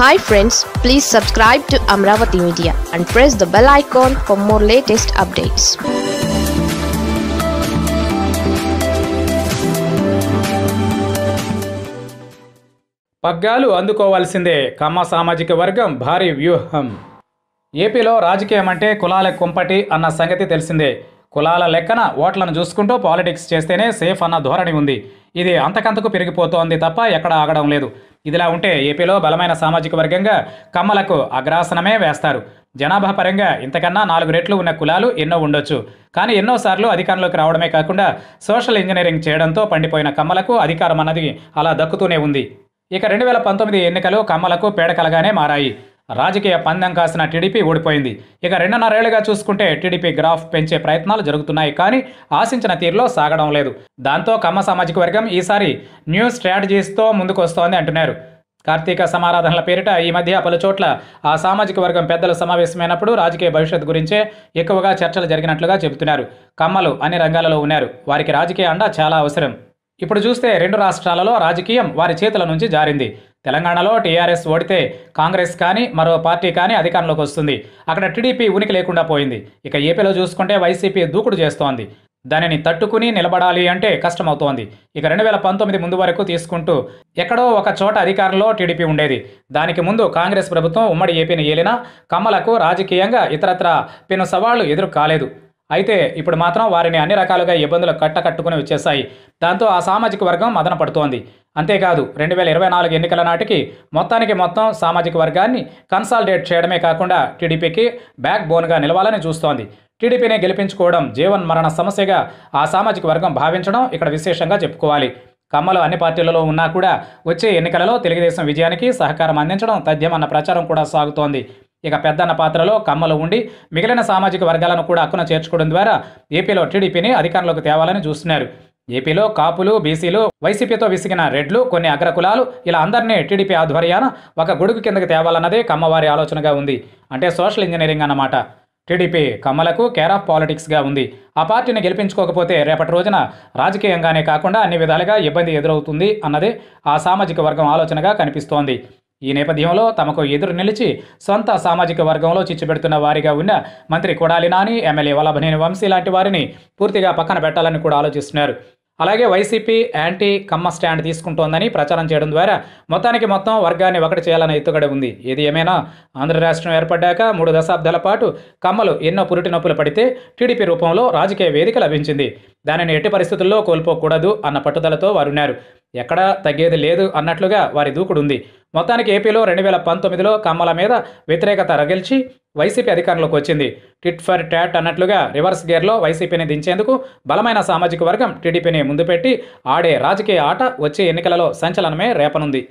hi friends please subscribe to Amaravati media and press the bell icon for more latest updates పగ్గాలు అందుకోవాల్సిందే కమ్మ సామాజిక వర్గం భారీ వ్యూహం ఏపీలో రాజకీయం అంటే కులాల కుంపటి అన్న సంగతి తెలిసిందే కులాల లెక్కన ఓట్లను చూసుకుంటూ పాలిటిక్స్ చేస్తేనే సేఫ్ అన్న ధోరణి ఉంది ఇది అంతకంతకు పెరిగిపోతోంది తప్ప ఎక్కడ ఆగడం లేదు ఇదిలా ఉంటే ఏపీలో బలమైన సామాజిక వర్గంగా కమ్మలకు అగ్రాసనమే వేస్తారు జనాభా పరంగా ఇంతకన్నా నాలుగు రెట్లు ఉన్న కులాలు ఎన్నో ఉండొచ్చు కానీ ఎన్నోసార్లు అధికారంలోకి రావడమే కాకుండా సోషల్ ఇంజనీరింగ్ చేయడంతో పండిపోయిన కమ్మలకు అధికారం అన్నది అలా దక్కుతూనే ఉంది ఇక రెండు వేల పంతొమ్మిది ఎన్నికలు కమ్మలకు పేడకలగానే మారాయి రాజకీయ పందెం కాసిన టీడీపీ ఓడిపోయింది ఇక రెండున్నరేళ్లుగా చూసుకుంటే టీడీపీ గ్రాఫ్ పెంచే ప్రయత్నాలు జరుగుతున్నాయి కానీ ఆశించిన తీరులో సాగడం లేదు దాంతో కమ్మ సామాజిక వర్గం ఈసారి న్యూ స్ట్రాటజీస్తో ముందుకొస్తోంది అంటున్నారు కార్తీక సమారాధనల పేరిట ఈ మధ్య పలుచోట్ల ఆ సామాజిక వర్గం పెద్దలు సమావేశమైనప్పుడు రాజకీయ భవిష్యత్ గురించే ఎక్కువగా చర్చలు జరిగినట్లుగా చెబుతున్నారు కమ్మలు అన్ని రంగాలలో ఉన్నారు వారికి రాజకీయ అండ చాలా అవసరం ఇప్పుడు చూస్తే రెండు రాష్ట్రాలలో రాజకీయం వారి చేతుల నుంచి జారింది తెలంగాణలో టీఆర్ఎస్ ఓడితే కాంగ్రెస్ కానీ మరో పార్టీ కానీ అధికారంలోకి వస్తుంది అక్కడ టీడీపీ ఉనికి లేకుండా పోయింది ఇక ఏపీలో చూసుకుంటే వైసీపీ దూకుడు చేస్తోంది దానిని తట్టుకుని నిలబడాలి అంటే కష్టమవుతోంది ఇక రెండు వేల పంతొమ్మిది ముందు వరకు తీసుకుంటూ ఎక్కడో ఒక చోట అధికారంలో టీడీపీ ఉండేది దానికి ముందు కాంగ్రెస్ ప్రభుత్వం ఉమ్మడి ఏపీని ఏలినా కమ్మలకు రాజకీయంగా ఇతరత్ర పెను సవాళ్లు ఎదురు కాలేదు అయితే ఇప్పుడు మాత్రం వారిని అన్ని రకాలుగా ఇబ్బందులు కట్టకట్టుకుని వచ్చేశాయి దాంతో ఆ సామాజిక వర్గం మదన పడుతోంది అంతేకాదు రెండు వేల ఇరవై నాలుగు ఎన్నికల నాటికి మొత్తానికి మొత్తం సామాజిక వర్గాన్ని కన్సాలిడేట్ చేయడమే కాకుండా టీడీపీకి బ్యాక్ బోన్గా నిలవాలని చూస్తోంది టీడీపీని గెలిపించుకోవడం జీవన్ మరణ సమస్యగా ఆ సామాజిక వర్గం భావించడం ఇక్కడ విశేషంగా చెప్పుకోవాలి కమ్మలు అన్ని పార్టీలలో ఉన్నా కూడా వచ్చే ఎన్నికలలో తెలుగుదేశం విజయానికి సహకారం అందించడం తథ్యమన్న ప్రచారం కూడా సాగుతోంది ఇక పెద్దన్న పాత్రలో కమ్మలు ఉండి మిగిలిన సామాజిక వర్గాలను కూడా అక్కున చేర్చుకోవడం ద్వారా ఏపీలో టీడీపీని అధికారంలోకి తేవాలని చూస్తున్నారు ఏపీలో కాపులు బీసీలు వైసీపీతో విసిగిన రెడ్లు కొన్ని అగ్రకులాలు ఇలా అందరినీ టీడీపీ ఆధ్వర్యాన ఒక గొడుగు కిందకి తేవాలన్నదే కమ్మవారి ఆలోచనగా ఉంది అంటే సోషల్ ఇంజనీరింగ్ అన్నమాట టీడీపీ కమ్మలకు కేర్ ఆఫ్ పాలిటిక్స్గా ఉంది ఆ పార్టీని గెలిపించుకోకపోతే రేపటి రోజున రాజకీయంగానే కాకుండా అన్ని విధాలుగా ఇబ్బంది ఎదురవుతుంది అన్నదే ఆ సామాజిక వర్గం ఆలోచనగా కనిపిస్తోంది ఈ నేపథ్యంలో తమకు ఎదురు నిలిచి సొంత సామాజిక వర్గంలో చిచ్చుపెడుతున్న వారిగా ఉన్న మంత్రి కొడాలి నాని ఎమ్మెల్యే వల్లభనేని వంశీ లాంటి వారిని పూర్తిగా పక్కన పెట్టాలని కూడా ఆలోచిస్తున్నారు అలాగే వైసీపీ యాంటీ కమ్మ స్టాండ్ తీసుకుంటోందని ప్రచారం చేయడం ద్వారా మొత్తానికి మొత్తం వర్గాన్ని ఒకటి చేయాలనే ఎత్తుగడ ఉంది ఏది ఏమైనా ఆంధ్ర రాష్ట్రం ఏర్పడ్డాక మూడు దశాబ్దాల పాటు కమ్మలు ఎన్నో పురిటి నొప్పులు పడితే టీడీపీ రూపంలో రాజకీయ వేదిక లభించింది దానిని ఎట్టి పరిస్థితుల్లో కోల్పోకూడదు అన్న పట్టుదలతో వారున్నారు ఎక్కడా తగ్గేది లేదు అన్నట్లుగా వారి దూకుడుంది మొత్తానికి ఏపీలో రెండు వేల పంతొమ్మిదిలో కమ్మల మీద వ్యతిరేకత రగిల్చి వైసీపీ అధికారంలోకి వచ్చింది టిట్ ఫర్ ట్యాట్ అన్నట్లుగా రివర్స్ గేర్లో వైసీపీని దించేందుకు బలమైన సామాజిక వర్గం టీడీపీని ముందుపెట్టి ఆడే రాజకీయ ఆట వచ్చే ఎన్నికలలో సంచలనమే రేపనుంది